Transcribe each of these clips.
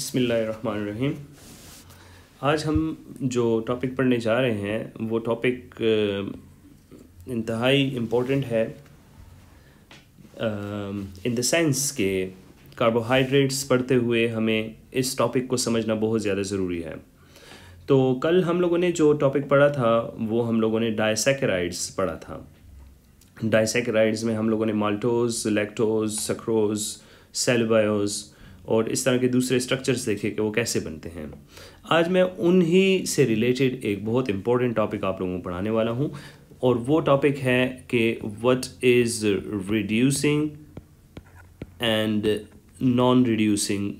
बसमीम आज हम जो टॉपिक पढ़ने जा रहे हैं वो टॉपिक इंतहाई इम्पोर्टेंट है इन देंस के कार्बोहाइड्रेट्स पढ़ते हुए हमें इस टॉपिक को समझना बहुत ज़्यादा ज़रूरी है तो कल हम लोगों ने जो टॉपिक पढ़ा था वो हम लोगों ने डायसेकेराइड्स पढ़ा था डायसेकेराइड्स में हम लोगों ने माल्टोज लैक्टोज सक्रोज सेलबायोज़ और इस तरह के दूसरे स्ट्रक्चर्स देखे कि वो कैसे बनते हैं आज मैं उन्हीं से रिलेटेड एक बहुत इंपॉर्टेंट टॉपिक आप लोगों को पढ़ाने वाला हूँ और वो टॉपिक है कि what is reducing and non reducing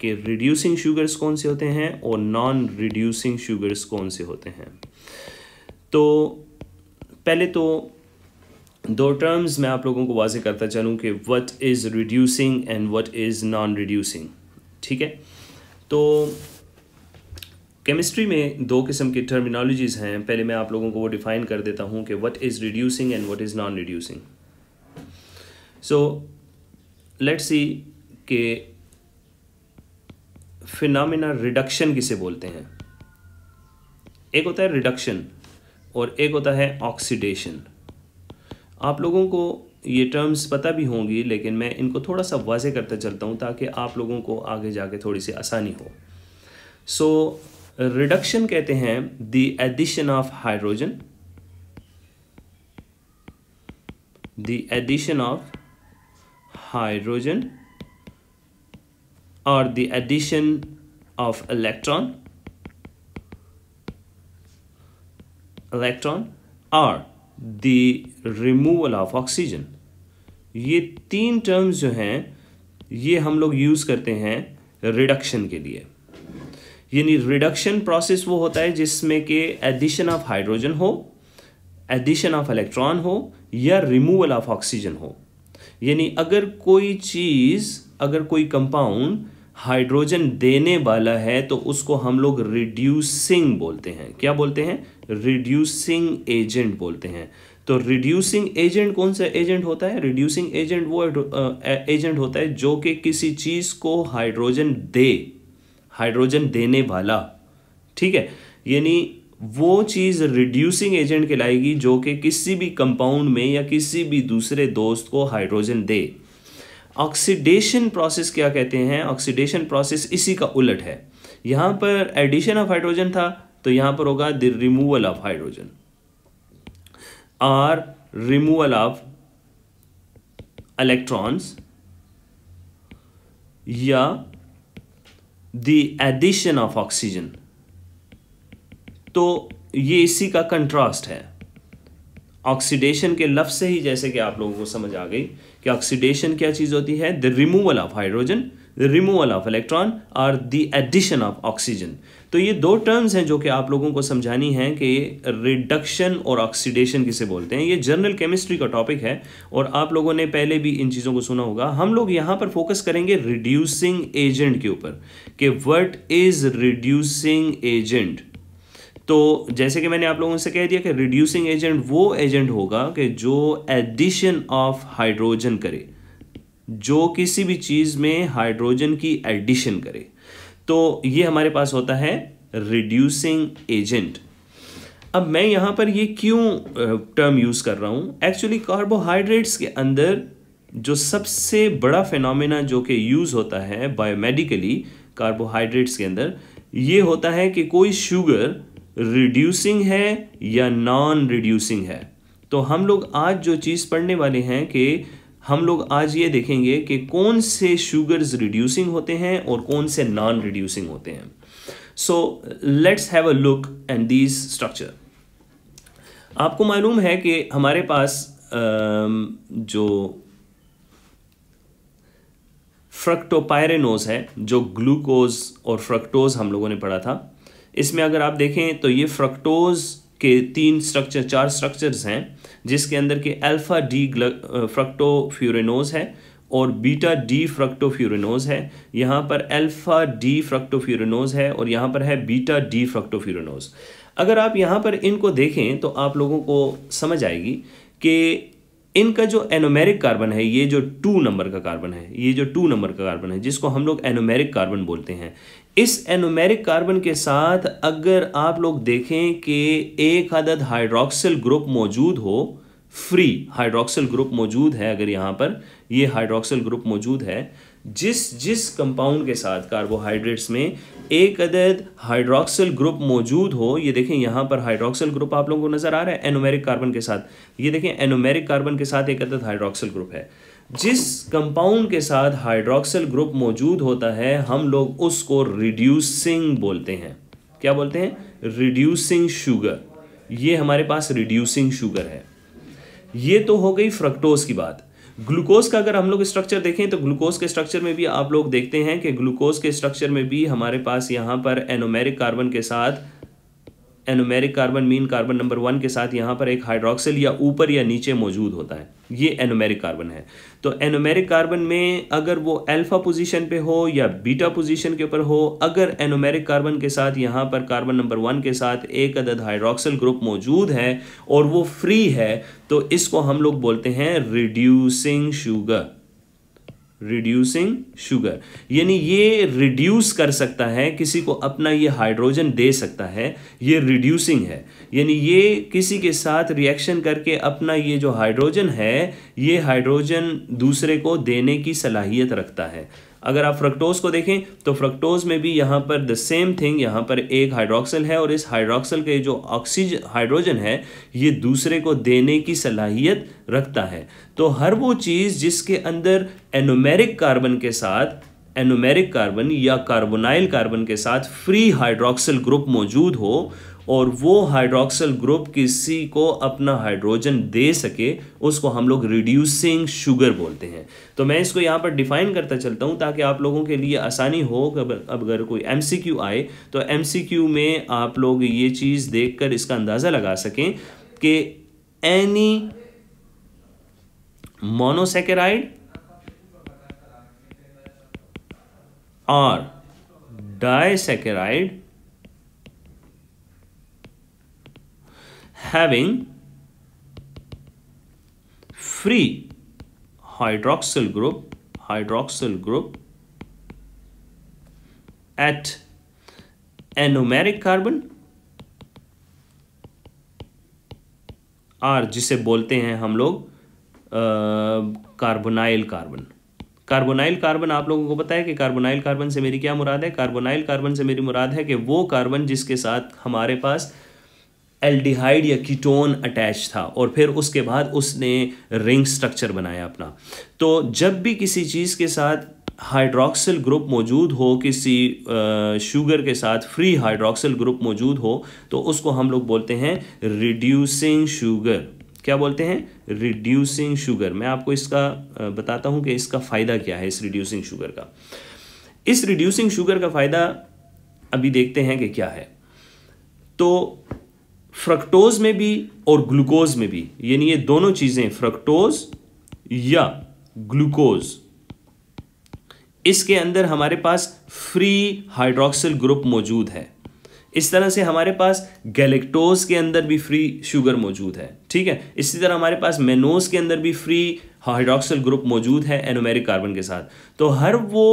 कि रिड्यूसिंग शुगर्स कौन से होते हैं और नॉन रिड्यूसिंग शुगर्स कौन से होते हैं तो पहले तो दो टर्म्स मैं आप लोगों को वाजे करता चलूँ कि what is reducing and what is non reducing ठीक है तो केमिस्ट्री में दो किस्म के टर्मिनोलॉजीज़ हैं पहले मैं आप लोगों को वो डिफ़ाइन कर देता हूँ कि what is reducing and what is non reducing so let see के फिनमिना रिडक्शन किसे बोलते हैं एक होता है रिडक्शन और एक होता है ऑक्सीडेशन आप लोगों को ये टर्म्स पता भी होंगी लेकिन मैं इनको थोड़ा सा वाजे करता चलता हूँ ताकि आप लोगों को आगे जाके थोड़ी सी आसानी हो सो रिडक्शन कहते हैं the addition of hydrogen the addition of hydrogen और the addition of electron electron और द रिमूवल ऑफ ऑक्सीजन ये तीन टर्म्स जो हैं ये हम लोग यूज़ करते हैं रिडक्शन के लिए यानी रिडक्शन प्रोसेस वो होता है जिसमें कि एडिशन ऑफ हाइड्रोजन हो एडिशन ऑफ इलेक्ट्रॉन हो या रिमूवल ऑफ ऑक्सीजन हो यानी अगर कोई चीज़ अगर कोई कंपाउंड हाइड्रोजन देने वाला है तो उसको हम लोग रिड्यूसिंग बोलते हैं क्या बोलते हैं रिड्यूसिंग एजेंट बोलते हैं तो रिड्यूसिंग एजेंट कौन सा एजेंट होता है रिड्यूसिंग एजेंट वो एजेंट होता है जो कि किसी चीज़ को हाइड्रोजन दे हाइड्रोजन देने वाला ठीक है यानी वो चीज़ रिड्यूसिंग एजेंट कहलाएगी जो कि किसी भी कंपाउंड में या किसी भी दूसरे दोस्त को हाइड्रोजन दे ऑक्सीडेशन प्रोसेस क्या कहते हैं ऑक्सीडेशन प्रोसेस इसी का उलट है यहां पर एडिशन ऑफ हाइड्रोजन था तो यहां पर होगा the removal of hydrogen or removal of electrons या द एडिशन ऑफ ऑक्सीजन तो ये इसी का कंट्रास्ट है ऑक्सीडेशन के लफ्ज़ से ही जैसे कि आप लोगों को समझ आ गई कि ऑक्सीडेशन क्या चीज़ होती है the removal of hydrogen the removal of electron और द एडिशन ऑफ ऑक्सीजन तो ये दो टर्म्स हैं जो कि आप लोगों को समझानी है कि रिडक्शन और ऑक्सीडेशन किसे बोलते हैं ये जनरल केमिस्ट्री का टॉपिक है और आप लोगों ने पहले भी इन चीज़ों को सुना होगा हम लोग यहाँ पर फोकस करेंगे रिड्यूसिंग एजेंट के ऊपर कि वट इज़ रिड्यूसिंग एजेंट तो जैसे कि मैंने आप लोगों से कह दिया कि रिड्यूसिंग एजेंट वो एजेंट होगा कि जो एडिशन ऑफ हाइड्रोजन करे जो किसी भी चीज़ में हाइड्रोजन की एडिशन करे तो ये हमारे पास होता है रिड्यूसिंग एजेंट अब मैं यहाँ पर ये क्यों टर्म यूज़ कर रहा हूँ एक्चुअली कार्बोहाइड्रेट्स के अंदर जो सबसे बड़ा फिनोमेना जो कि यूज़ होता है बायोमेडिकली कार्बोहाइड्रेट्स के अंदर ये होता है कि कोई शुगर रिड्यूसिंग है या नॉन रिड्यूसिंग है तो हम लोग आज जो चीज़ पढ़ने वाले हैं कि हम लोग आज ये देखेंगे कि कौन से शुगर्स रिड्यूसिंग होते हैं और कौन से नॉन रिड्यूसिंग होते हैं so let's have a look and these structure आपको मालूम है कि हमारे पास जो फ्रक्टोपायरेनोज है जो ग्लूकोज और फ्रक्टोज हम लोगों ने पढ़ा था इसमें अगर आप देखें तो ये फ्रक्टोज़ के तीन स्ट्रक्चर चार स्ट्रक्चर्स हैं जिसके अंदर के अल्फ़ा डी फ्रक्टोफ्यूरेनोज है और बीटा डी फ्रक्टोफ्यूरेनोज है यहाँ पर अल्फ़ा डी फ्रक्टोफ्यूरेनोज है और यहाँ पर है बीटा डी फ्रक्टोफ्यूरेनोज अगर आप यहाँ पर इनको देखें तो आप लोगों को समझ आएगी कि इनका जो एनोमेरिक कार्बन है ये जो टू नंबर का कार्बन है ये जो टू नंबर का कार्बन है जिसको हम लोग एनोमेरिक कार्बन बोलते हैं इस एनोमेरिक कार्बन के साथ अगर आप लोग देखें कि एक अदद हाइड्रोक्सिल ग्रुप मौजूद हो फ्री हाइड्रोक्सिल ग्रुप मौजूद है अगर यहाँ पर ये हाइड्रोक्सिल ग्रुप मौजूद है जिस जिस कंपाउंड के साथ कार्बोहाइड्रेट्स में एक अदद हाइड्रोक्सिल ग्रुप मौजूद हो ये देखें यहाँ पर हाइड्रोक्सिल ग्रुप आप लोगों को नज़र आ रहा है एनोमेरिक कार्बन के साथ ये देखें एनोमेरिक कार्बन के साथ एक अदद हाइड्रोक्सिल ग्रुप है जिस कंपाउंड के साथ हाइड्रोक्सल ग्रुप मौजूद होता है हम लोग उसको रिड्यूसिंग बोलते हैं क्या बोलते हैं रिड्यूसिंग शुगर ये हमारे पास रिड्यूसिंग शुगर है ये तो हो गई फ्रक्टोज की बात ग्लूकोज का अगर हम लोग स्ट्रक्चर देखें तो ग्लूकोज के स्ट्रक्चर में भी आप लोग देखते हैं कि ग्लूकोज के स्ट्रक्चर में भी हमारे पास यहाँ पर एनोमेरिक कार्बन के साथ anomeric carbon mean carbon number one के साथ यहाँ पर एक हाइड्रोक्सिल या ऊपर या नीचे मौजूद होता है ये एनोमेरिक कार्बन है तो एनोमेरिक कार्बन में अगर वो अल्फा पोजीशन पे हो या बीटा पोजीशन के ऊपर हो अगर एनोमेरिक कार्बन के साथ यहाँ पर कार्बन नंबर वन के साथ एक अदद हाइड्रोक्सिल ग्रुप मौजूद है और वो फ्री है तो इसको हम लोग बोलते हैं रिड्यूसिंग शुगर रिड्यूसिंग शुगर यानी ये रिड्यूस कर सकता है किसी को अपना ये हाइड्रोजन दे सकता है ये रिड्यूसिंग है यानी ये किसी के साथ रिएक्शन करके अपना ये जो हाइड्रोजन है ये हाइड्रोजन दूसरे को देने की सलाहियत रखता है अगर आप फ्रक्टोज को देखें तो फ्रक्टोज में भी यहाँ पर द सेम थिंग यहाँ पर एक हाइड्रोक्सल है और इस हाइड्रोक्सल के जो ऑक्सीजन हाइड्रोजन है ये दूसरे को देने की सलाहियत रखता है तो हर वो चीज़ जिसके अंदर एनोमेरिक कार्बन के साथ एनोमेरिक कार्बन या कार्बोनाइल कार्बन के साथ फ्री हाइड्रोक्सल ग्रुप मौजूद हो और वो हाइड्रोक्सल ग्रुप किसी को अपना हाइड्रोजन दे सके उसको हम लोग रिड्यूसिंग शुगर बोलते हैं तो मैं इसको यहाँ पर डिफाइन करता चलता हूँ ताकि आप लोगों के लिए आसानी हो अब अगर कोई एम आए तो एम में आप लोग ये चीज़ देख कर इसका अंदाज़ा लगा सकें कि एनी मोनोसेकेराइड और disaccharide having free hydroxyl group hydroxyl group at anomeric carbon or जिसे बोलते हैं हम लोग कार्बोनाइल कार्बन कार्बोनाइल कार्बन आप लोगों को पता है कि कार्बोनाइल कार्बन से मेरी क्या मुराद है कार्बोनाइल कार्बन से मेरी मुराद है कि वो कार्बन जिसके साथ हमारे पास एल्डिहाइड या कीटोन अटैच था और फिर उसके बाद उसने रिंग स्ट्रक्चर बनाया अपना तो जब भी किसी चीज़ के साथ हाइड्रोक्सिल ग्रुप मौजूद हो किसी शुगर के साथ फ्री हाइड्रोक्सिल ग्रुप मौजूद हो तो उसको हम लोग बोलते हैं रिड्यूसिंग शुगर क्या बोलते हैं रिड्यूसिंग शुगर मैं आपको इसका बताता हूं कि इसका फ़ायदा क्या है इस रिड्यूसिंग शुगर का इस रिड्यूसिंग शुगर का फ़ायदा अभी देखते हैं कि क्या है तो फ्रक्टोज में भी और ग्लूकोज में भी यानी ये दोनों चीज़ें फ्रक्टोज या ग्लूकोज इसके अंदर हमारे पास फ्री हाइड्रोक्सिल ग्रुप मौजूद है इस तरह से हमारे पास गैलेक्टोज के अंदर भी फ्री शुगर मौजूद है ठीक है इसी तरह हमारे पास मेनोज के अंदर भी फ्री हाइड्रोक्सल ग्रुप मौजूद है एनोमेरिक कार्बन के साथ तो हर वो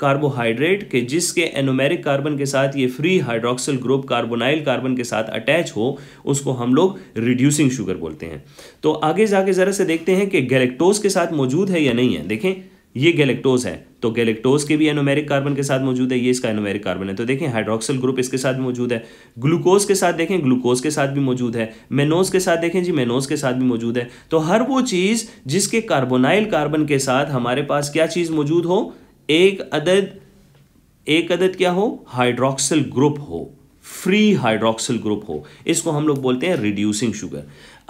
कार्बोहाइड्रेट के जिसके एनोमेरिक कार्बन के साथ ये free hydroxyl group carbonyl carbon के साथ अटैच हो उसको हम लोग रिड्यूसिंग शुगर बोलते हैं तो आगे जाके ज़रा से देखते हैं कि गैलेक्टोज के साथ मौजूद है या नहीं है देखें ये गैलेक्टोज है तो गैलेक्टोज के भी एनोमेरिक कार्बन के साथ मौजूद है ये इसका एनोमेरिक कार्बन है तो देखें हाइड्रोक्सल ग्रुप इसके साथ मौजूद है ग्लूकोज के साथ देखें ग्लूकोज के साथ भी मौजूद है मेनोज के साथ देखें जी मेनोज के साथ भी मौजूद है तो हर वो चीज़ जिसके कार्बोनाइल कार्बन के साथ हमारे पास क्या चीज़ मौजूद हो एक अदद एक अदद क्या हो हाइड्रोक्सल ग्रुप हो फ्री हाइड्रोक्सिल ग्रुप हो इसको हम लोग बोलते हैं रिड्यूसिंग शुगर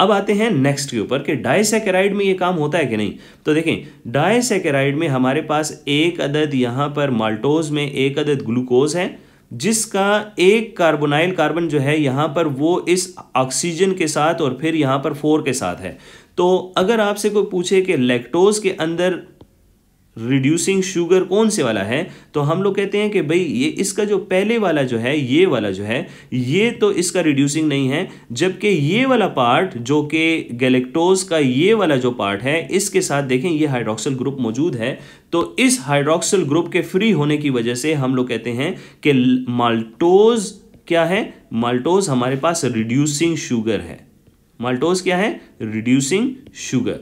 अब आते हैं नेक्स्ट के ऊपर कि डायसेकेराइड में ये काम होता है कि नहीं तो देखें डायसेकेराइड में हमारे पास एक अदद यहाँ पर माल्टोज में एक अदद ग्लूकोज है जिसका एक कार्बोनाइल कार्बन जो है यहाँ पर वो इस ऑक्सीजन के साथ और फिर यहाँ पर फोर के साथ है तो अगर आपसे कोई पूछे कि लेक्टोज के अंदर रिड्यूसिंग शुगर कौन से वाला है तो हम लोग कहते हैं कि भाई ये इसका जो पहले वाला जो है ये वाला जो है ये तो इसका रिड्यूसिंग नहीं है जबकि ये वाला पार्ट जो कि गैलेक्टोज का ये वाला जो पार्ट है इसके साथ देखें ये हाइड्रोक्सल ग्रुप मौजूद है तो इस हाइड्रोक्सल ग्रुप के फ्री होने की वजह से हम लोग कहते हैं कि माल्टोज क्या है माल्टोज हमारे पास रिड्यूसिंग शुगर है माल्टोज क्या है रिड्यूसिंग शुगर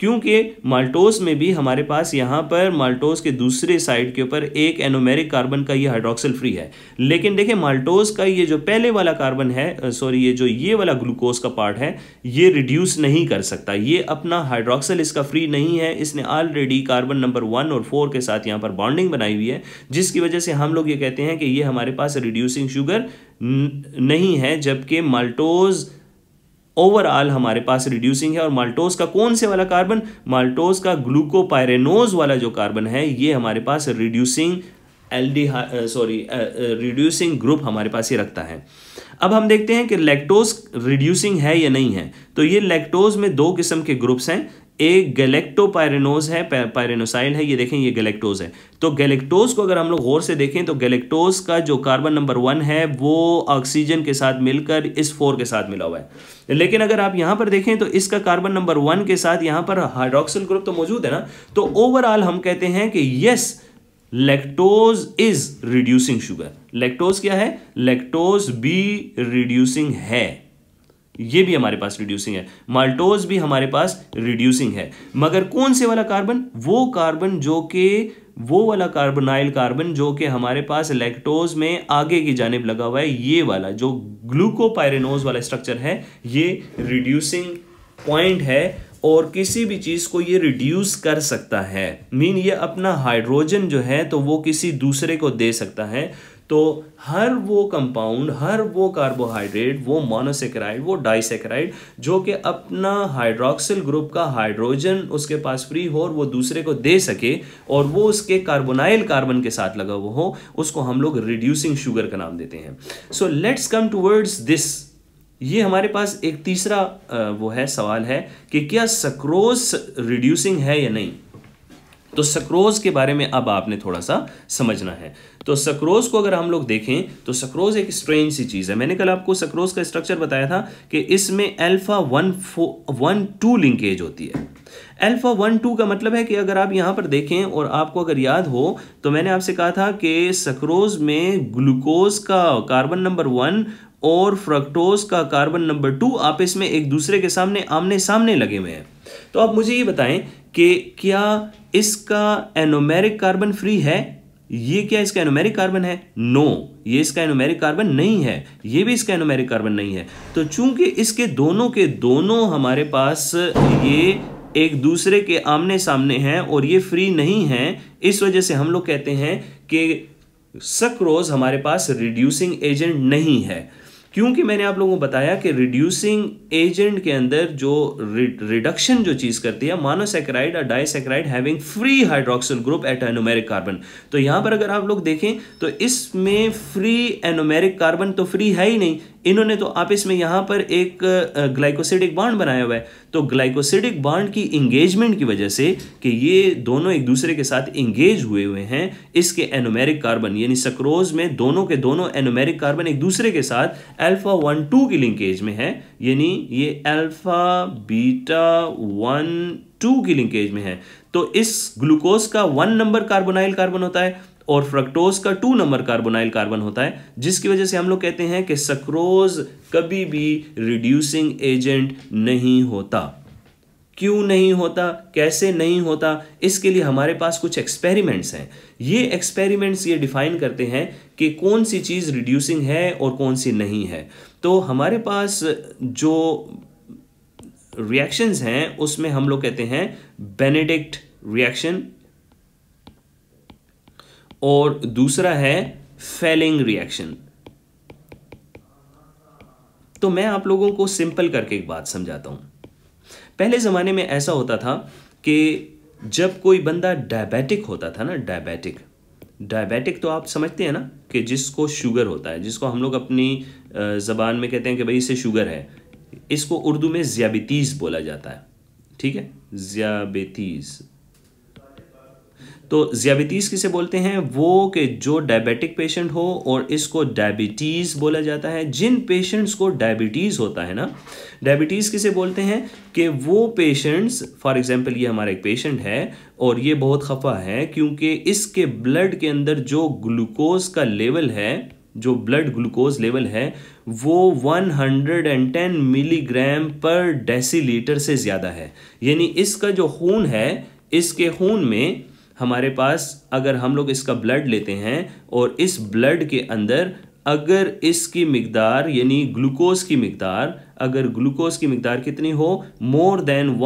क्योंकि माल्टोस में भी हमारे पास यहाँ पर माल्टोस के दूसरे साइड के ऊपर एक एनोमेरिक कार्बन का ये हाइड्रोक्सिल फ्री है लेकिन देखिए माल्टोस का ये जो पहले वाला कार्बन है सॉरी ये जो ये वाला ग्लूकोज का पार्ट है ये रिड्यूस नहीं कर सकता ये अपना हाइड्रोक्सिल इसका फ्री नहीं है इसने ऑलरेडी कार्बन नंबर वन और फोर के साथ यहाँ पर बॉन्डिंग बनाई हुई है जिसकी वजह से हम लोग ये कहते हैं कि ये हमारे पास रिड्यूसिंग शुगर नहीं है जबकि माल्टोज़ ओवरऑल हमारे पास रिड्यूसिंग है और माल्टोज का कौन से वाला कार्बन माल्टोज का ग्लूकोपायरेनोज वाला जो कार्बन है ये हमारे पास reducing L sorry reducing group हमारे पास ये रखता है अब हम देखते हैं कि लैक्टोज रिड्यूसिंग है या नहीं है तो ये लैक्टोज में दो किस्म के ग्रुप्स हैं एक गैलेक्टोपायरेनोज है पायरेनोसाइल है ये देखें ये गैलेक्टोज है तो गैलेक्टोज को अगर हम लोग गौर से देखें तो गैलेक्टोज का जो कार्बन नंबर वन है वो ऑक्सीजन के साथ मिलकर इस फोर के साथ मिला हुआ है लेकिन अगर आप यहाँ पर देखें तो इसका कार्बन नंबर वन के साथ यहाँ पर हाइड्रोक्सिल ग्रुप तो मौजूद है ना तो ओवरऑल हम कहते हैं कि yes lactose is reducing sugar lactose क्या है लेक्टोज बी रिड्यूसिंग है ये भी हमारे पास रिड्यूसिंग है माल्टोज भी हमारे पास रिड्यूसिंग है मगर कौन से वाला कार्बन वो कार्बन जो कि वो वाला कार्बोनाइल कार्बन जो कि हमारे पास लैक्टोज में आगे की जानब लगा हुआ है ये वाला जो ग्लूकोपायरेनोज वाला स्ट्रक्चर है ये रिड्यूसिंग पॉइंट है और किसी भी चीज़ को ये रिड्यूस कर सकता है मीन ये अपना हाइड्रोजन जो है तो वो किसी दूसरे को दे सकता है तो हर वो कंपाउंड हर वो कार्बोहाइड्रेट वो मोनोसेक्राइड वो डाइसेक्राइड जो कि अपना हाइड्रोक्सिल ग्रुप का हाइड्रोजन उसके पास फ्री हो और वो दूसरे को दे सके और वो उसके कार्बोनाइल कार्बन के साथ लगा हुआ हो उसको हम लोग रिड्यूसिंग शुगर का नाम देते हैं so let's come towards this ये हमारे पास एक तीसरा वो है सवाल है कि क्या सक्रोस रिड्यूसिंग है या नहीं तो सक्रोज के बारे में अब आपने थोड़ा सा समझना है तो सक्रोज को अगर हम लोग देखें तो सक्रोज एक स्ट्रेंज सी चीज़ है मैंने कल आपको सक्रोज का स्ट्रक्चर बताया था कि इसमें alpha one four one two linkage होती है अल्फा वन टू का मतलब है कि अगर आप यहां पर देखें और आपको अगर याद हो तो मैंने आपसे कहा था कि सक्रोज में ग्लूकोज का कार्बन नंबर वन और फ्रक्टोज का कार्बन नंबर टू आप इसमें एक दूसरे के सामने आमने सामने लगे हुए हैं तो आप मुझे ये बताएं कि क्या इसका एनोमेरिक कार्बन फ्री है ये क्या इसका एनोमेरिक कार्बन है नो no, ये इसका एनोमेरिक कार्बन नहीं है ये भी इसका एनोमेरिक कार्बन नहीं है तो चूंकि इसके दोनों के दोनों हमारे पास ये एक दूसरे के आमने सामने हैं और ये फ्री नहीं हैं इस वजह से हम लोग कहते हैं कि सक्रोज हमारे पास रिड्यूसिंग एजेंट नहीं है क्योंकि मैंने आप लोगों को बताया कि रिड्यूसिंग एजेंट के अंदर जो रिडक्शन जो चीज़ करती है मानोसेक्राइड और disaccharide having free hydroxyl group at anomeric carbon तो यहां पर अगर आप लोग देखें तो इसमें फ्री एनोमेरिक कार्बन तो फ्री है ही नहीं इन्होंने तो आप इसमें यहां पर एक ग्लाइकोसिडिक बॉन्ड बनाया हुआ है तो ग्लाइकोसिडिक बाड की इंगेजमेंट की वजह से कि ये दोनों एक दूसरे के साथ इंगेज हुए हुए हैं इसके एनोमेरिक कार्बन यानी सक्रोज में दोनों के दोनों एनोमेरिक कार्बन एक दूसरे के साथ अल्फा वन टू की लिंकेज में है यानी ये अल्फा बीटा वन टू की लिंकेज में है तो इस ग्लूकोज का वन नंबर कार्बोनाइल कार्बन होता है और फ्रक्टोज का टू नंबर कार्बोनाइल कार्बन होता है जिसकी वजह से हम लोग कहते हैं कि सक्रोज कभी भी रिड्यूसिंग एजेंट नहीं होता क्यों नहीं होता कैसे नहीं होता इसके लिए हमारे पास कुछ एक्सपेरिमेंट्स हैं ये एक्सपेरिमेंट्स ये डिफाइन करते हैं कि कौन सी चीज़ रिड्यूसिंग है और कौन सी नहीं है तो हमारे पास जो रिएक्शंस हैं उसमें हम लोग कहते हैं बेनेडिक्ट रिएक्शन और दूसरा है फेलिंग रिएक्शन तो मैं आप लोगों को सिंपल करके एक बात समझाता हूं पहले ज़माने में ऐसा होता था कि जब कोई बंदा डायबिटिक होता था ना डायबिटिक डायबिटिक तो आप समझते हैं ना कि जिसको शुगर होता है जिसको हम लोग अपनी ज़बान में कहते हैं कि भाई इसे शुगर है इसको उर्दू में ज़ियाबितीज़ बोला जाता है ठीक है ज़ियाबितीज़ तो ज़ियाबितीज़ किसे बोलते हैं वो कि जो डायबिटिक पेशेंट हो और इसको डायबिटीज़ बोला जाता है जिन पेशेंट्स को डायबिटीज़ होता है ना डायबिटीज़ किसे बोलते हैं कि वो पेशेंट्स फॉर एग्ज़ाम्पल ये हमारा एक पेशेंट है और ये बहुत खफा है क्योंकि इसके ब्लड के अंदर जो ग्लूकोज़ का लेवल है जो ब्लड ग्लूकोज लेवल है वो 110 मिलीग्राम पर डेसीलीटर से ज़्यादा है यानी इसका जो खून है इसके खून में हमारे पास अगर हम लोग इसका ब्लड लेते हैं और इस ब्लड के अंदर अगर इसकी मकदार यानी ग्लूकोज की मकदार अगर ग्लूकोज की मकदार कितनी हो more than 100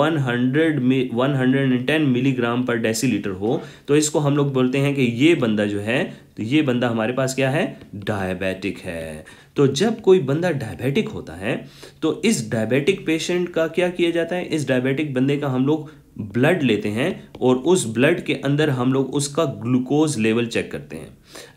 110 milligram per decilitre हो तो इसको हम लोग बोलते हैं कि ये बंदा जो है तो ये बंदा हमारे पास क्या है डायबिटिक है तो जब कोई बंदा डायबिटिक होता है तो इस डायबिटिक पेशेंट का क्या किया जाता है इस डायबिटिक बंदे का हम लोग ब्लड लेते हैं और उस ब्लड के अंदर हम लोग उसका ग्लूकोज लेवल चेक करते हैं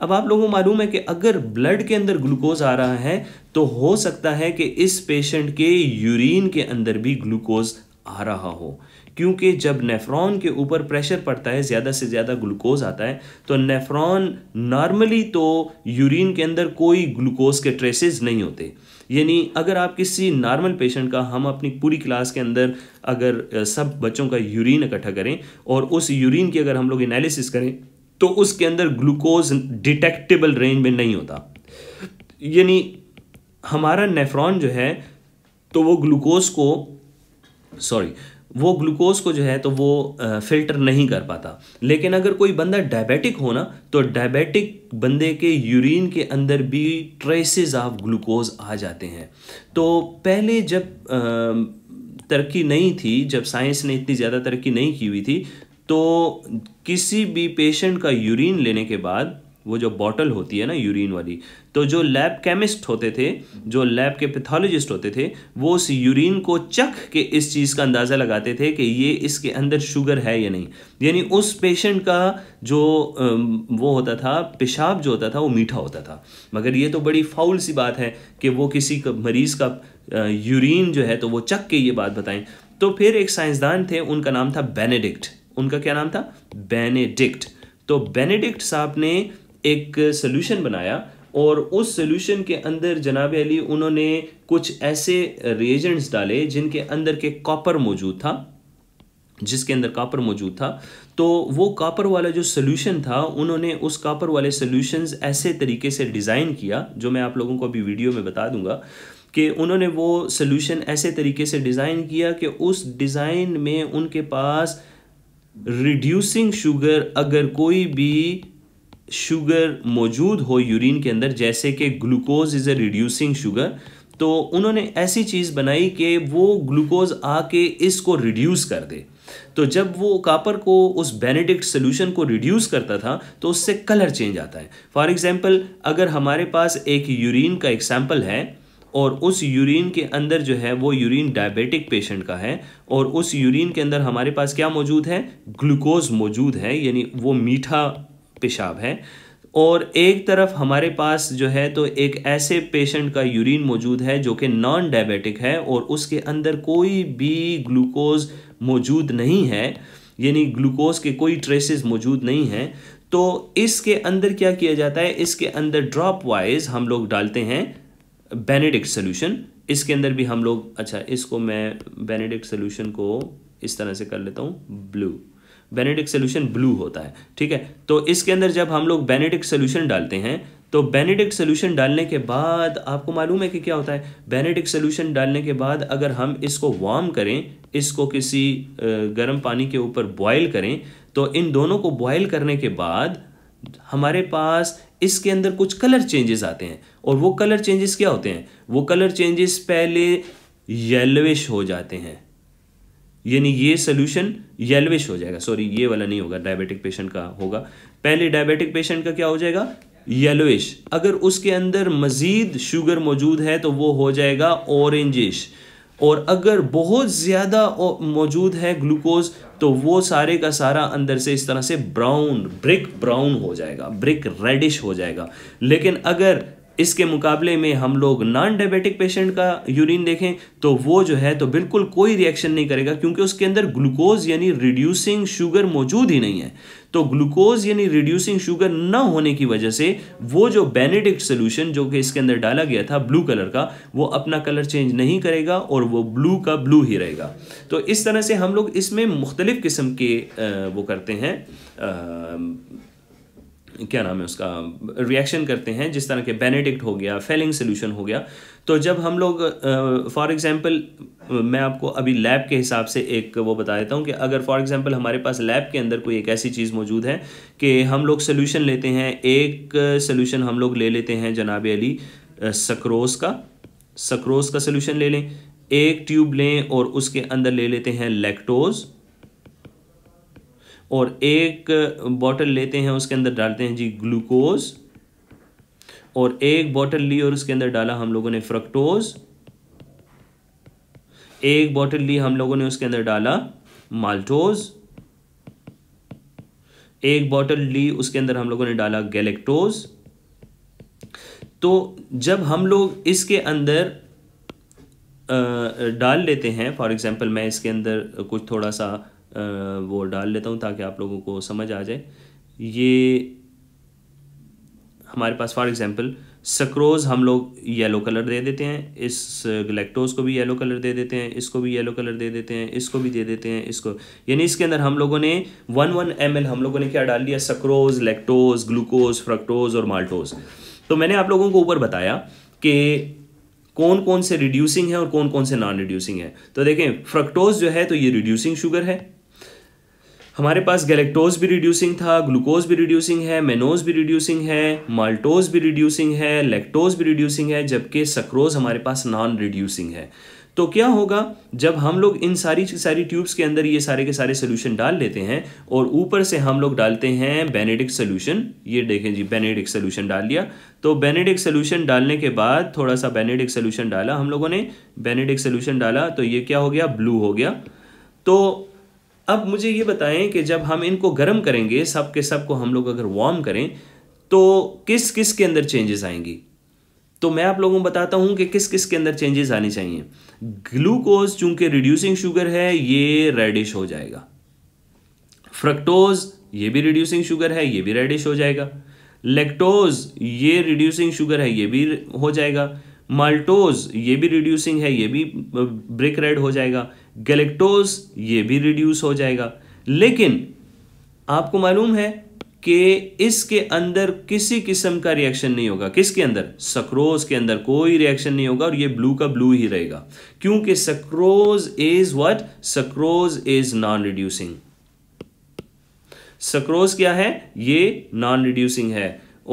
अब आप लोगों को मालूम है कि अगर ब्लड के अंदर ग्लूकोज आ रहा है तो हो सकता है कि इस पेशेंट के यूरिन के अंदर भी ग्लूकोज आ रहा हो क्योंकि जब नेफ्रॉन के ऊपर प्रेशर पड़ता है ज़्यादा से ज़्यादा ग्लूकोज आता है तो नेफ्रॉन नॉर्मली तो यूरिन के अंदर कोई ग्लूकोज के ट्रेसेस नहीं होते यानी अगर आप किसी नॉर्मल पेशेंट का हम अपनी पूरी क्लास के अंदर अगर सब बच्चों का यूरिन इकट्ठा करें और उस यूरिन की अगर हम लोग एनालिसिस करें तो उसके अंदर ग्लूकोज डिटेक्टेबल रेंज में नहीं होता यानी हमारा नेफ्रॉन जो है तो वो ग्लूकोज को सॉरी वो ग्लूकोज को जो है तो वो फिल्टर नहीं कर पाता लेकिन अगर कोई बंदा डायबिटिक हो ना तो डायबिटिक बंदे के यूरिन के अंदर भी ट्रेसेस ऑफ ग्लूकोज आ जाते हैं तो पहले जब तरक्की नहीं थी जब साइंस ने इतनी ज़्यादा तरक्की नहीं की हुई थी तो किसी भी पेशेंट का यूरिन लेने के बाद वो जो बॉटल होती है ना यूरिन वाली तो जो लैब केमिस्ट होते थे जो लैब के पैथोलॉजिस्ट होते थे वो उस यूरिन को चख के इस चीज़ का अंदाज़ा लगाते थे कि ये इसके अंदर शुगर है या नहीं यानी उस पेशेंट का जो वो होता था पेशाब जो होता था वो मीठा होता था मगर ये तो बड़ी फाउल सी बात है कि वो किसी का मरीज़ का यूरिन जो है तो वो चख के ये बात बताएं तो फिर एक साइंसदान थे उनका नाम था बेनेडिक्ट उनका क्या नाम था बेनेडिक्ट तो बेनेडिक्ट साहब ने एक सोल्यूशन बनाया और उस सोल्यूशन के अंदर जनाब अली उन्होंने कुछ ऐसे रिएजेंट्स डाले जिनके अंदर के कॉपर मौजूद था जिसके अंदर कापर मौजूद था तो वो कापर वाला जो सोल्यूशन था उन्होंने उस कापर वाले सोल्यूशंस ऐसे तरीके से डिज़ाइन किया जो मैं आप लोगों को अभी वीडियो में बता दूंगा कि उन्होंने वो सोल्यूशन ऐसे तरीके से डिज़ाइन किया कि उस डिज़ाइन में उनके पास रिड्यूसिंग शुगर अगर कोई भी शुगर मौजूद हो यूरिन के अंदर जैसे कि glucose is a reducing sugar तो उन्होंने ऐसी चीज़ बनाई कि वो ग्लूकोज आके इसको रिड्यूस कर दे तो जब वो कापर को उस बेनेडिक्ट सोल्यूशन को रिड्यूस करता था तो उससे कलर चेंज आता है फॉर एग्ज़ाम्पल अगर हमारे पास एक यूरिन का एग्ज़ाम्पल है और उस यूरिन के अंदर जो है वो यूरिन डायबिटिक पेशेंट का है और उस यूरिन के अंदर हमारे पास क्या मौजूद है ग्लूकोज मौजूद है यानी वो मीठा पेशाब है और एक तरफ हमारे पास जो है तो एक ऐसे पेशेंट का यूरिन मौजूद है जो कि नॉन डायबिटिक है और उसके अंदर कोई भी ग्लूकोज मौजूद नहीं है यानी ग्लूकोज के कोई ट्रेसेस मौजूद नहीं हैं तो इसके अंदर क्या किया जाता है इसके अंदर ड्रॉप वाइज हम लोग डालते हैं बेनेडिक्ट सोल्यूशन इसके अंदर भी हम लोग अच्छा इसको मैं बेनेडिक्ट सोल्यूशन को इस तरह से कर लेता हूँ ब्लू बेनेडिक सोल्यूशन ब्लू होता है ठीक है तो इसके अंदर जब हम लोग बेनेडिक सोल्यूशन डालते हैं तो बेनेडिक सोल्यूशन डालने के बाद आपको मालूम है कि क्या होता है बेनेडिक सोल्यूशन डालने के बाद अगर हम इसको वार्म करें इसको किसी गर्म पानी के ऊपर बॉयल करें तो इन दोनों को बॉयल करने के बाद हमारे पास इसके अंदर कुछ कलर चेंजेस आते हैं और वो कलर चेंजेस क्या होते हैं वो कलर चेंजेस पहले येलोइश हो जाते हैं यानी ये सोल्यूशन येलविश हो जाएगा सॉरी ये वाला नहीं होगा डायबिटिक पेशेंट का होगा पहले डायबिटिक पेशेंट का क्या हो जाएगा येलोइश अगर उसके अंदर मज़ीद शुगर मौजूद है तो वो हो जाएगा ऑरेंजिश और अगर बहुत ज़्यादा मौजूद है ग्लूकोज तो वो सारे का सारा अंदर से इस तरह से ब्राउन ब्रिक ब्राउन हो जाएगा ब्रिक रेडिश हो जाएगा लेकिन अगर इसके मुकाबले में हम लोग नॉन डायबिटिक पेशेंट का यूरिन देखें तो वो जो है तो बिल्कुल कोई रिएक्शन नहीं करेगा क्योंकि उसके अंदर ग्लूकोज यानी रिड्यूसिंग शुगर मौजूद ही नहीं है तो ग्लूकोज यानी रिड्यूसिंग शुगर ना होने की वजह से वो जो बेनेडिक्ट सोल्यूशन जो कि इसके अंदर डाला गया था ब्लू कलर का वो अपना कलर चेंज नहीं करेगा और वो ब्लू का ब्लू ही रहेगा तो इस तरह से हम लोग इसमें मुख्तलिफ़ किस्म के वो करते हैं क्या नाम है उसका रिएक्शन करते हैं जिस तरह के बेनेडिक्ट हो गया फेलिंग सोल्यूशन हो गया तो जब हम लोग फॉर uh, एग्ज़ाम्पल मैं आपको अभी लैब के हिसाब से एक वो बता देता हूँ कि अगर फॉर एग्ज़ाम्पल हमारे पास लैब के अंदर कोई एक ऐसी चीज़ मौजूद है कि हम लोग सोल्यूशन लेते हैं एक सोल्यूशन हम लोग ले लेते हैं जनाब अली सक्रोस का सक्रोस का सोल्यूशन ले लें एक ट्यूब लें और उसके अंदर ले लेते हैं लेक्टोज़ और एक बॉटल लेते हैं उसके अंदर डालते हैं जी ग्लूकोज और एक बॉटल ली और उसके अंदर डाला हम लोगों ने फ्रक्टोज एक बॉटल ली हम लोगों ने उसके अंदर डाला माल्टोज एक बॉटल ली उसके अंदर हम लोगों ने डाला गैलेक्टोज तो जब हम लोग इसके अंदर डाल लेते हैं फॉर एग्जांपल मैं इसके अंदर कुछ थोड़ा सा वो डाल लेता हूँ ताकि आप लोगों को समझ आ जाए ये हमारे पास फॉर एग्ज़ाम्पल सक्रोज हम लोग येलो कलर दे देते हैं इस गलेक्टोज को भी येलो कलर दे देते हैं इसको भी येलो कलर दे देते हैं इसको भी दे देते हैं इसको यानी इसके अंदर हम लोगों ने वन वन एम हम लोगों ने क्या डाल दिया सक्रोज लेक्टोज ग्लूकोज फ्रक्टोज और माल्टोज तो मैंने आप लोगों को ऊपर बताया कि कौन कौन से रिड्यूसिंग है और कौन कौन से नॉन रिड्यूसिंग है तो देखें फ्रक्टोज जो है तो ये रिड्यूसिंग शुगर है हमारे पास गैलेक्टोज भी रिड्यूसिंग था ग्लूकोज भी रिड्यूसिंग है मेनोज भी रिड्यूसिंग है माल्टोज भी रिड्यूसिंग है लेक्टोज भी रिड्यूसिंग है जबकि सक्रोज हमारे पास नॉन रिड्यूसिंग है तो क्या होगा जब हम लोग इन सारी सारी ट्यूब्स के अंदर ये सारे के सारे सोल्यूशन डाल लेते हैं और ऊपर से हम लोग डालते हैं बेनेडिक सोल्यूशन ये देखें जी बेनेडिक सोल्यूशन डाल लिया तो बेनेडिक सोल्यूशन डालने के बाद थोड़ा सा बेनेडिक सोल्यूशन डाला हम लोगों ने बेनेडिक सोल्यूशन डाला तो ये क्या हो गया ब्लू हो गया तो अब मुझे ये बताएं कि जब हम इनको गर्म करेंगे सब के सब को हम लोग अगर वार्म करें तो किस किस के अंदर चेंजेस आएंगी तो मैं आप लोगों को बताता हूं कि किस किस के अंदर चेंजेस आने चाहिए ग्लूकोज चूंकि रिड्यूसिंग शुगर है ये रेडिश हो जाएगा फ्रक्टोज ये भी रिड्यूसिंग शुगर है ये भी रेडिश हो जाएगा लेक्टोज ये रिड्यूसिंग शुगर है ये भी हो जाएगा माल्टोज ये भी रिड्यूसिंग है ये भी ब्रिक रेड हो जाएगा गैलेक्टोज ये भी रिड्यूस हो जाएगा लेकिन आपको मालूम है कि इसके अंदर किसी किस्म का रिएक्शन नहीं होगा किसके अंदर सक्रोज के अंदर कोई रिएक्शन नहीं होगा और ये ब्लू का ब्लू ही रहेगा क्योंकि sucrose is what sucrose is non reducing sucrose क्या है ये नॉन रिड्यूसिंग है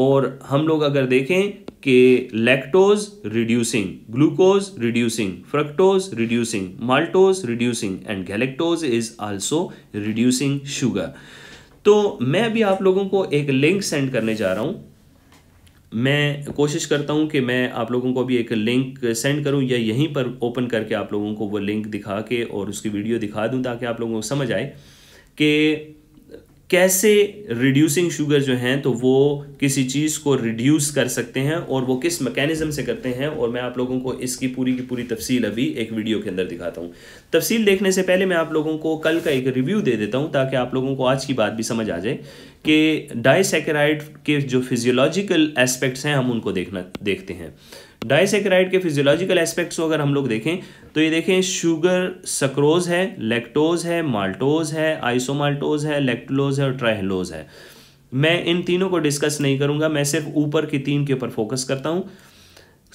और हम लोग अगर देखें कि lactose reducing glucose reducing fructose reducing maltose reducing and galactose is also reducing sugar तो मैं अभी आप लोगों को एक लिंक सेंड करने जा रहा हूं मैं कोशिश करता हूँ कि मैं आप लोगों को भी एक लिंक सेंड करूँ या यहीं पर ओपन करके आप लोगों को वो लिंक दिखा के और उसकी वीडियो दिखा दूँ ताकि आप लोगों को समझ आए कि कैसे रिड्यूसिंग शुगर जो हैं तो वो किसी चीज़ को रिड्यूस कर सकते हैं और वो किस मैकेनिज़्म से करते हैं और मैं आप लोगों को इसकी पूरी की पूरी तफसील अभी एक वीडियो के अंदर दिखाता हूँ तफसील देखने से पहले मैं आप लोगों को कल का एक रिव्यू दे देता हूँ ताकि आप लोगों को आज की बात भी समझ आ जाए कि डाइसेकेराइड के जो फिजियोलॉजिकल एस्पेक्ट्स हैं हम उनको देखना देखते हैं डाइसेक्राइड के फिजियोलॉजिकल एस्पेक्ट्स को अगर हम लोग देखें तो ये देखें शुगर सक्रोज है लेक्टोज है माल्टोज है आइसोमाल्टोज है लेक्टोलोज है और ट्राइहलोज है मैं इन तीनों को डिस्कस नहीं करूंगा मैं सिर्फ ऊपर की तीन के ऊपर फोकस करता हूं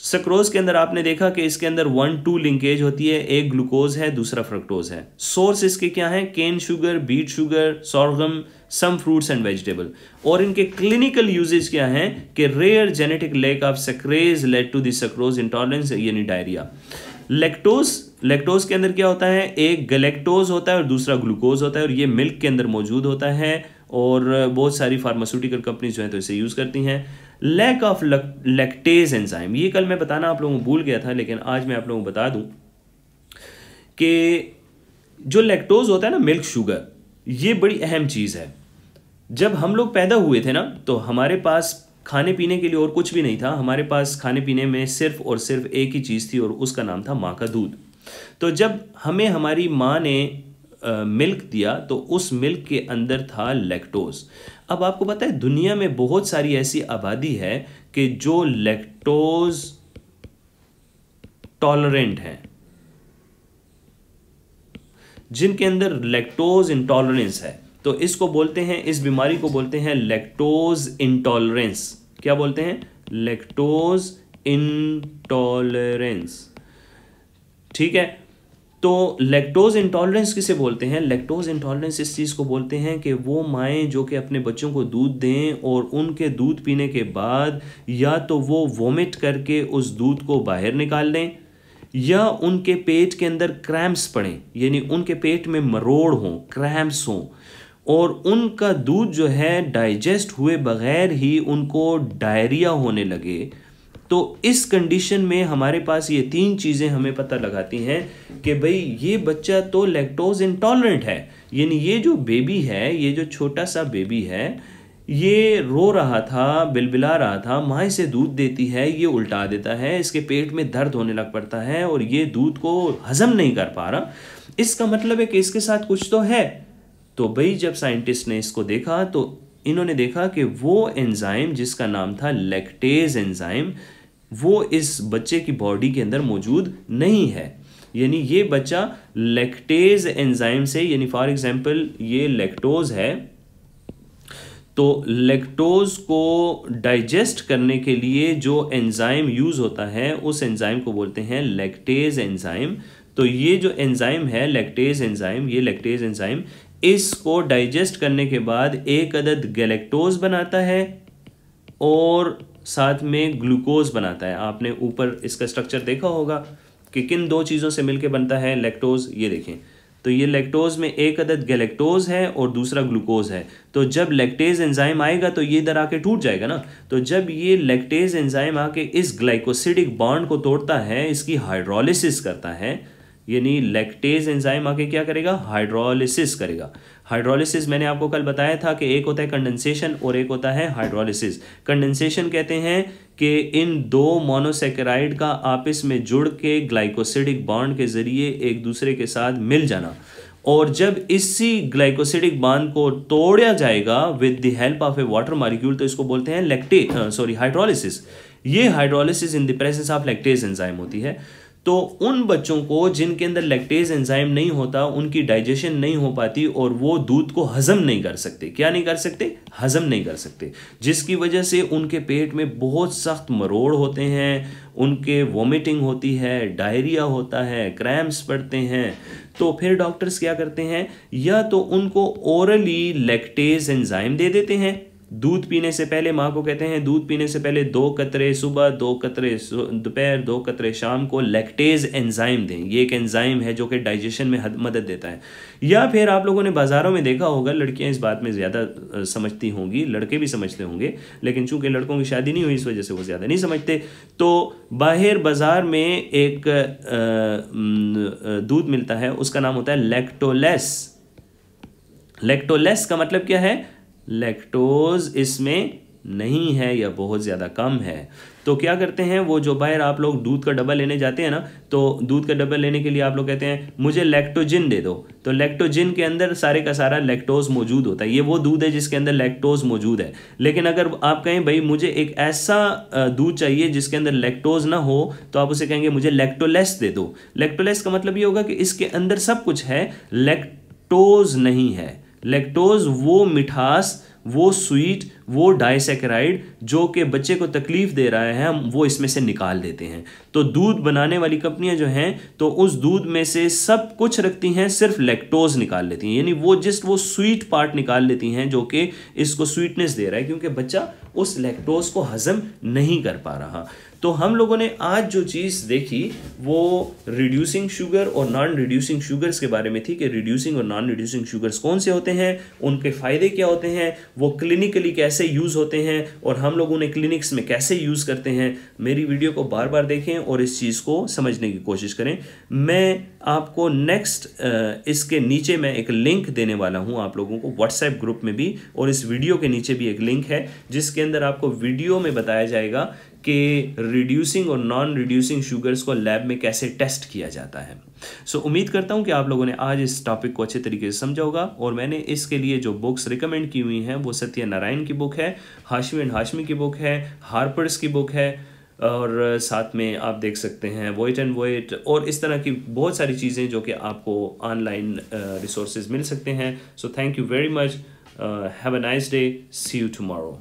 सक्रोज के अंदर आपने देखा कि इसके अंदर वन टू लिंकेज होती है एक ग्लूकोज है दूसरा फ्रक्टोज है सोर्स इसके क्या है cane sugar beet sugar sorghum some fruits and vegetable और इनके क्लिनिकल यूजेज क्या हैं कि rare genetic lack of sucrase led to sucrose intolerance यानी डायरिया लेक्टोज लेक्टोज के अंदर क्या होता है एक गलेक्टोज होता है और दूसरा ग्लूकोज होता है और ये मिल्क के अंदर मौजूद होता है और बहुत सारी फार्मास्यूटिकल कंपनीज जो हैं तो इसे यूज़ करती हैं लैक ऑफ लैक्टेज एंजाइम ये कल मैं बताना आप लोगों को भूल गया था लेकिन आज मैं आप लोगों को बता दूं कि जो लैक्टोज होता है ना मिल्क शुगर ये बड़ी अहम चीज़ है जब हम लोग पैदा हुए थे ना तो हमारे पास खाने पीने के लिए और कुछ भी नहीं था हमारे पास खाने पीने में सिर्फ और सिर्फ एक ही चीज़ थी और उसका नाम था माँ का दूध तो जब हमें हमारी माँ ने मिल्क दिया तो उस मिल्क के अंदर था लैक्टोज अब आपको पता है दुनिया में बहुत सारी ऐसी आबादी है कि जो लैक्टोज टॉलरेंट है जिनके अंदर लैक्टोज इंटॉलरेंस है तो इसको बोलते हैं इस बीमारी को बोलते हैं लैक्टोज इंटॉलरेंस क्या बोलते हैं लैक्टोज इंटॉलरेंस ठीक है तो लेक्टोज इंटॉलरेंस किसे बोलते हैं लेक्टोज इंटॉलरेंस इस चीज़ को बोलते हैं कि वो माएँ जो कि अपने बच्चों को दूध दें और उनके दूध पीने के बाद या तो वो वोमिट करके उस दूध को बाहर निकाल लें या उनके पेट के अंदर क्रैम्प्स पड़ें यानी उनके पेट में मरोड़ हों क्रैम्प्स हों और उनका दूध जो है डाइजेस्ट हुए बगैर ही उनको डायरिया होने लगे तो इस कंडीशन में हमारे पास ये तीन चीज़ें हमें पता लगाती हैं कि भाई ये बच्चा तो लैक्टोज इंटॉलरेंट है यानी ये जो बेबी है ये जो छोटा सा बेबी है ये रो रहा था बिलबिला रहा था माँ इसे दूध देती है ये उल्टा देता है इसके पेट में दर्द होने लग पड़ता है और ये दूध को हजम नहीं कर पा रहा इसका मतलब है कि इसके साथ कुछ तो है तो भाई जब साइंटिस्ट ने इसको देखा तो इन्होंने देखा कि वो एंजाइम जिसका नाम था लैक्टेज एंजाइम वो इस बच्चे की बॉडी के अंदर मौजूद नहीं है यानी ये बच्चा लेक्टेज एंजाइम से यानी फॉर एग्जांपल ये लैक्टोज है तो लेक्टोज को डाइजेस्ट करने के लिए जो एंजाइम यूज़ होता है उस एंजाइम को बोलते हैं लेक्टेज एंजाइम तो ये जो एंजाइम है लेक्टेज एंजाइम ये लेक्टेज एंजाइम इसको डाइजेस्ट करने के बाद एक अदद गैलेक्टोज बनाता है और साथ में ग्लूकोज बनाता है आपने ऊपर इसका स्ट्रक्चर देखा होगा कि किन दो चीज़ों से मिलके बनता है लेक्टोज ये देखें तो ये लेक्टोज में एक अदद गैलेक्टोज है और दूसरा ग्लूकोज है तो जब लेक्टेज एंजाइम आएगा तो ये इधर आके टूट जाएगा ना तो जब ये लेक्टेज एंजाइम आके इस ग्लाइकोसिडिक बॉन्ड को तोड़ता है इसकी हाइड्रोलिसिस करता है यानी लेक्टेज एंजाइम आके क्या करेगा हाइड्रोलिसिस करेगा हाइड्रोलिसिस मैंने आपको कल बताया था कि एक होता है कंडेंसेशन और एक होता है हाइड्रोलिसिस कंडेंसेशन कहते हैं कि इन दो मोनोसेकेराइड का आपस में जुड़ के ग्लाइकोसिडिक बॉन्ड के ज़रिए एक दूसरे के साथ मिल जाना और जब इसी ग्लाइकोसिडिक बांध को तोड़ा जाएगा with the help of a water molecule तो इसको बोलते हैं लैक्टे सॉरी हाइड्रोलिसिस ये hydrolysis in the presence of lactase enzyme होती है तो उन बच्चों को जिनके अंदर लैक्टेज एंजाइम नहीं होता उनकी डाइजेशन नहीं हो पाती और वो दूध को हजम नहीं कर सकते क्या नहीं कर सकते हजम नहीं कर सकते जिसकी वजह से उनके पेट में बहुत सख्त मरोड़ होते हैं उनके वोमिटिंग होती है डायरिया होता है क्रैम्स पड़ते हैं तो फिर डॉक्टर्स क्या करते हैं या तो उनको ओरली लैक्टेज एंजाइम दे देते हैं दूध पीने से पहले माँ को कहते हैं दूध पीने से पहले दो कतरे सुबह दो कतरे दोपहर दो कतरे शाम को लैक्टेज एंजाइम दें ये एक एंजाइम है जो कि डाइजेशन में मदद देता है या फिर आप लोगों ने बाज़ारों में देखा होगा लड़कियां इस बात में ज़्यादा समझती होंगी लड़के भी समझते होंगे लेकिन चूँकि लड़कों की शादी नहीं हुई इस वजह से वो ज़्यादा नहीं समझते तो बाहर बाज़ार में एक दूध मिलता है उसका नाम होता है लैक्टोलेस लैक्टोलेस का मतलब क्या है लैक्टोज इसमें नहीं है या बहुत ज़्यादा कम है तो क्या करते हैं वो जो बाहर आप लोग दूध का डब्बा लेने जाते हैं ना तो दूध का डब्बा लेने के लिए आप लोग कहते हैं मुझे लैक्टोजिन दे दो तो लैक्टोजिन के अंदर सारे का सारा लैक्टोज मौजूद होता है ये वो दूध है जिसके अंदर लैक्टोज मौजूद है लेकिन अगर आप कहें भाई मुझे एक ऐसा दूध चाहिए जिसके अंदर लैक्टोज ना हो तो आप उसे कहेंगे मुझे लैक्टोलेस दे दो लैक्टोलेस का मतलब ये होगा कि इसके अंदर सब कुछ है लैक्टोज नहीं है लेक्टोज वो मिठास वो स्वीट वो डाइसेकेराइड जो कि बच्चे को तकलीफ़ दे रहा है हम वो इसमें से निकाल देते हैं तो दूध बनाने वाली कंपनियां जो हैं तो उस दूध में से सब कुछ रखती हैं सिर्फ लेक्टोज निकाल लेती हैं यानी वो जस्ट वो स्वीट पार्ट निकाल लेती हैं जो कि इसको स्वीटनेस दे रहा है क्योंकि बच्चा उस लेक्टोज को हजम नहीं कर पा रहा तो हम लोगों ने आज जो चीज़ देखी वो रिड्यूसिंग शुगर और नॉन रिड्यूसिंग शुगर्स के बारे में थी कि रिड्यूसिंग और नॉन रिड्यूसिंग शुगर्स कौन से होते हैं उनके फ़ायदे क्या होते हैं वो क्लिनिकली कैसे यूज़ होते हैं और हम लोग उन्हें क्लिनिक्स में कैसे यूज़ करते हैं मेरी वीडियो को बार बार देखें और इस चीज़ को समझने की कोशिश करें मैं आपको नेक्स्ट इसके नीचे मैं एक लिंक देने वाला हूँ आप लोगों को व्हाट्सएप ग्रुप में भी और इस वीडियो के नीचे भी एक लिंक है जिसके अंदर आपको वीडियो में बताया जाएगा कि रिड्यूसिंग और नॉन रिड्यूसिंग शुगर्स को लैब में कैसे टेस्ट किया जाता है सो so, उम्मीद करता हूँ कि आप लोगों ने आज इस टॉपिक को अच्छे तरीके से समझा होगा और मैंने इसके लिए जो बुक्स रिकमेंड की हुई हैं वो सत्यनारायण की बुक है हाशमी एंड हाशमी की बुक है हार्पर्स की बुक है और साथ में आप देख सकते हैं वोइट एंड वोइट और इस तरह की बहुत सारी चीज़ें जो कि आपको ऑनलाइन रिसोर्सेज uh, मिल सकते हैं so thank you very much have a nice day see you tomorrow